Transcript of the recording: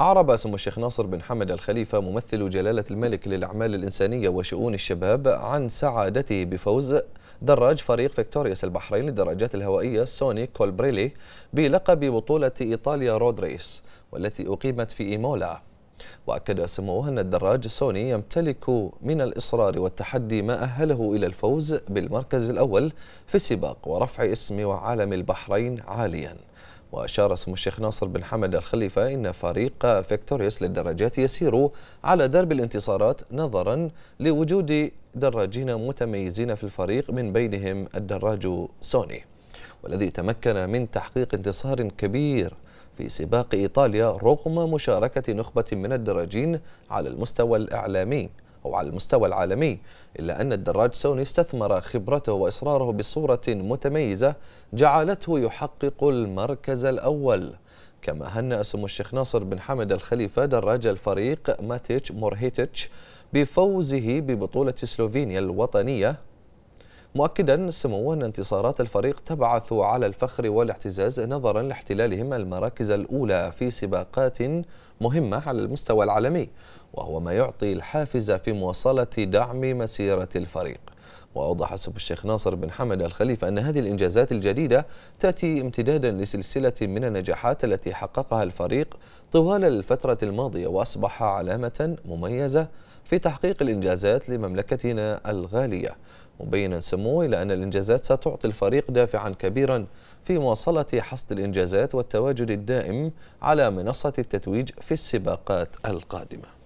أعرب سمو الشيخ ناصر بن حمد الخليفة ممثل جلالة الملك للأعمال الإنسانية وشؤون الشباب عن سعادته بفوز دراج فريق فيكتوريوس البحرين للدراجات الهوائية سوني كولبريلي بلقب بطولة إيطاليا رود ريس والتي أقيمت في إيمولا وأكد سموه أن الدراج سوني يمتلك من الإصرار والتحدي ما أهله إلى الفوز بالمركز الأول في السباق ورفع اسم وعالم البحرين عالياً وأشار اسم الشيخ ناصر بن حمد الخليفة إن فريق فيكتوريوس للدراجات يسير على درب الانتصارات نظرا لوجود دراجين متميزين في الفريق من بينهم الدراج سوني والذي تمكن من تحقيق انتصار كبير في سباق إيطاليا رغم مشاركة نخبة من الدراجين على المستوى الإعلامي أو على المستوى العالمي إلا أن الدراج سوني استثمر خبرته وإصراره بصورة متميزة جعلته يحقق المركز الأول كما هنأ سمو الشيخ ناصر بن حمد الخليفة دراج الفريق ماتيتش مورهيتش بفوزه ببطولة سلوفينيا الوطنية مؤكدا سموه أن انتصارات الفريق تبعث على الفخر والاعتزاز نظرا لاحتلالهم المراكز الأولى في سباقات مهمة على المستوى العالمي وهو ما يعطي الحافز في مواصلة دعم مسيرة الفريق وأوضح سب الشيخ ناصر بن حمد الخليفة أن هذه الإنجازات الجديدة تأتي امتدادا لسلسلة من النجاحات التي حققها الفريق طوال الفترة الماضية وأصبح علامة مميزة في تحقيق الإنجازات لمملكتنا الغالية مبينا سموه إلى أن الإنجازات ستعطي الفريق دافعا كبيرا في مواصلة حصد الإنجازات والتواجد الدائم على منصة التتويج في السباقات القادمة